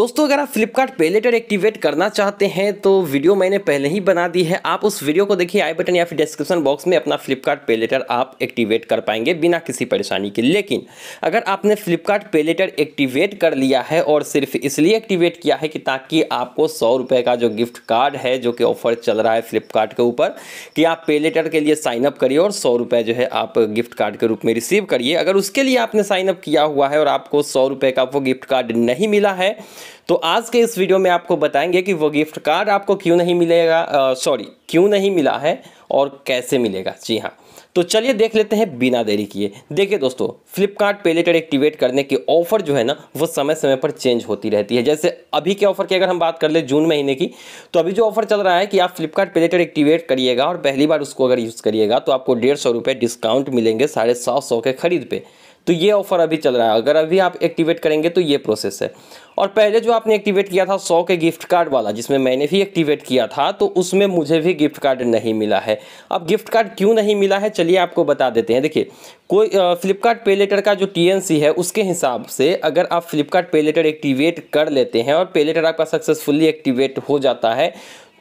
दोस्तों अगर आप फ्लिपकार्ट पे लेटर एक्टिवेट करना चाहते हैं तो वीडियो मैंने पहले ही बना दी है आप उस वीडियो को देखिए आई बटन या फिर डिस्क्रिप्शन बॉक्स में अपना फ्लिपकार्ट पे लेटर आप एक्टिवेट कर पाएंगे बिना किसी परेशानी के लेकिन अगर आपने फ्लिपकार्ट पे लेटर एक्टिवेट कर लिया है और सिर्फ इसलिए एक्टिवेट किया है कि ताकि आपको सौ रुपये का जो गिफ्ट कार्ड है जो कि ऑफर चल रहा है फ्लिपकार्ट के ऊपर कि आप पे लेटर के लिए साइनअप करिए और सौ रुपये जो है आप गिफ्ट कार्ड के रूप में रिसीव करिए अगर उसके लिए आपने साइनअप किया हुआ है और आपको सौ रुपये का वो गिफ्ट कार्ड नहीं मिला है तो आज के इस वीडियो में आपको बताएंगे कि वो गिफ्ट कार्ड आपको क्यों नहीं मिलेगा सॉरी क्यों नहीं मिला है और कैसे मिलेगा जी हाँ तो चलिए देख लेते हैं बिना देरी किए देखिए दोस्तों फ्लिपकार्ट पे लेटर एक्टिवेट करने की ऑफ़र जो है ना वो समय समय पर चेंज होती रहती है जैसे अभी के ऑफ़र की अगर हम बात कर ले जून महीने की तो अभी जो ऑफ़र चल रहा है कि आप फ्लिपकार्ट पे लेटर एक्टिवेट करिएगा और पहली बार उसको अगर यूज़ करिएगा तो आपको डेढ़ डिस्काउंट मिलेंगे साढ़े के खरीद पर तो ये ऑफर अभी चल रहा है अगर अभी आप एक्टिवेट करेंगे तो ये प्रोसेस है और पहले जो आपने एक्टिवेट किया था सौ के गिफ्ट कार्ड वाला जिसमें मैंने भी एक्टिवेट किया था तो उसमें मुझे भी गिफ्ट कार्ड नहीं मिला है अब गिफ्ट कार्ड क्यों नहीं मिला है चलिए आपको बता देते हैं देखिए कोई फ्लिपकार्ट पे लेटर का जो टी है उसके हिसाब से अगर आप फ्लिपकार्ट पे लेटर एक्टिवेट कर लेते हैं और पे लेटर आपका सक्सेसफुली एक्टिवेट हो जाता है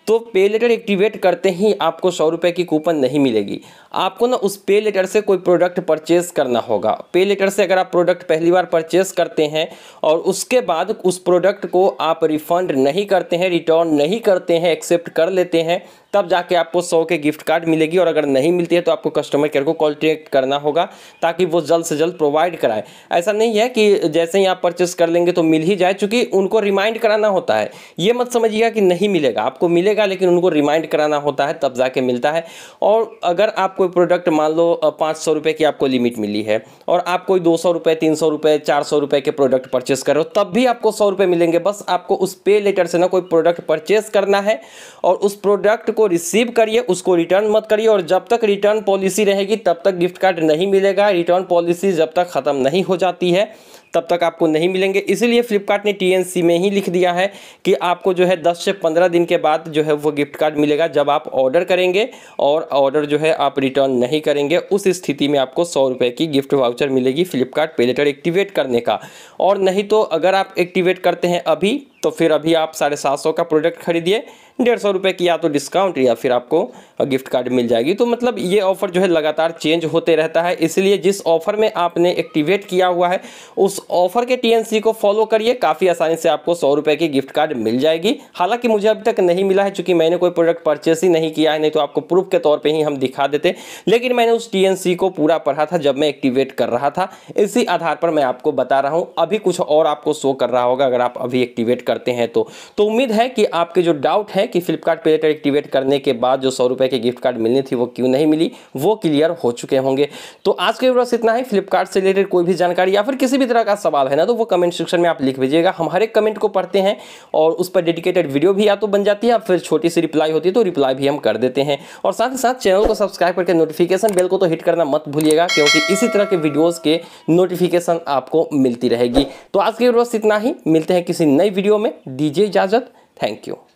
तो पे लेटर एक्टिवेट करते ही आपको सौ रुपये की कूपन नहीं मिलेगी आपको ना उस पे लेटर से कोई प्रोडक्ट परचेस करना होगा पे लेटर से अगर आप प्रोडक्ट पहली बार परचेस करते हैं और उसके बाद उस प्रोडक्ट को आप रिफ़ंड नहीं करते हैं रिटर्न नहीं करते हैं एक्सेप्ट कर लेते हैं तब जाके आपको सौ के गिफ्ट कार्ड मिलेगी और अगर नहीं मिलती है तो आपको कस्टमर केयर को कॉन्टेक्ट करना होगा ताकि वो जल्द से जल्द प्रोवाइड कराए ऐसा नहीं है कि जैसे ही आप परचेस कर लेंगे तो मिल ही जाए चूँकि उनको रिमाइंड कराना होता है ये मत समझिएगा कि नहीं मिलेगा आपको मिलेगा लेकिन उनको रिमाइंड कराना होता है तब जाके मिलता है और अगर आप कोई प्रोडक्ट मान लो पाँच सौ रुपये की आपको लिमिट मिली है और आप कोई दो सौ रुपये तीन सौ रुपये चार सौ रुपये के प्रोडक्ट परचेस करो तब भी आपको सौ रुपये मिलेंगे बस आपको उस पे लेटर से ना कोई प्रोडक्ट परचेस करना है और उस प्रोडक्ट को रिसीव करिए उसको रिटर्न मत करिए और जब तक रिटर्न पॉलिसी रहेगी तब तक गिफ्ट कार्ड नहीं मिलेगा रिटर्न पॉलिसी जब तक ख़त्म नहीं हो जाती है तब तक आपको नहीं मिलेंगे इसीलिए फ्लिपकार्ट ने टीएनसी में ही लिख दिया है कि आपको जो है 10 से 15 दिन के बाद जो है वो गिफ्ट कार्ड मिलेगा जब आप ऑर्डर करेंगे और ऑर्डर जो है आप रिटर्न नहीं करेंगे उस स्थिति में आपको सौ रुपये की गिफ्ट वाउचर मिलेगी फ्लिपकार्ट पे लेटर एक्टिवेट करने का और नहीं तो अगर आप एक्टिवेट करते हैं अभी तो फिर अभी आप साढ़े सात सौ का प्रोडक्ट खरीदिए डेढ़ सौ रुपये की या तो डिस्काउंट या फिर आपको गिफ्ट कार्ड मिल जाएगी तो मतलब ये ऑफ़र जो है लगातार चेंज होते रहता है इसलिए जिस ऑफ़र में आपने एक्टिवेट किया हुआ है उस ऑफ़र के टी को फॉलो करिए काफ़ी आसानी से आपको सौ रुपये की गिफ्ट कार्ड मिल जाएगी हालांकि मुझे अभी तक नहीं मिला है चूँकि मैंने कोई प्रोडक्ट परचेस ही नहीं किया है नहीं तो आपको प्रूफ के तौर पर ही हम दिखा देते लेकिन मैंने उस टी को पूरा पढ़ा था जब मैं एक्टिवेट कर रहा था इसी आधार पर मैं आपको बता रहा हूँ अभी कुछ और आपको शो कर रहा होगा अगर आप अभी एक्टिवेट करते हैं तो, तो उम्मीद है कि आपके जो डाउट है कि फ्लिपकार्ट पे एक्टिवेट करने के बाद जो सौ रुपये की गिफ्ट कार्ड मिलनी थी वो क्यों नहीं मिली वो क्लियर हो चुके होंगे तो आज के वीडियो इतना ही फ्लिपकार्ट से रिलेटेड कोई भी जानकारी या फिर किसी भी तरह का सवाल है ना तो वो कमेंट सेक्शन में आप लिख भेजिएगा हम हर एक कमेंट को पढ़ते हैं और उस पर डेडिकेटेड वीडियो भी या तो बन जाती है या फिर छोटी सी रिप्लाई होती है तो रिप्लाई भी हम कर देते हैं और साथ ही साथ चैनल को सब्सक्राइब करके नोटिफिकेशन बेल को तो हिट करना मत भूलिएगा क्योंकि इसी तरह के वीडियोज़ के नोटिफिकेशन आपको मिलती रहेगी तो आज के वीडियो इतना ही मिलते हैं किसी नई वीडियो में दीजिए इजाज़त थैंक यू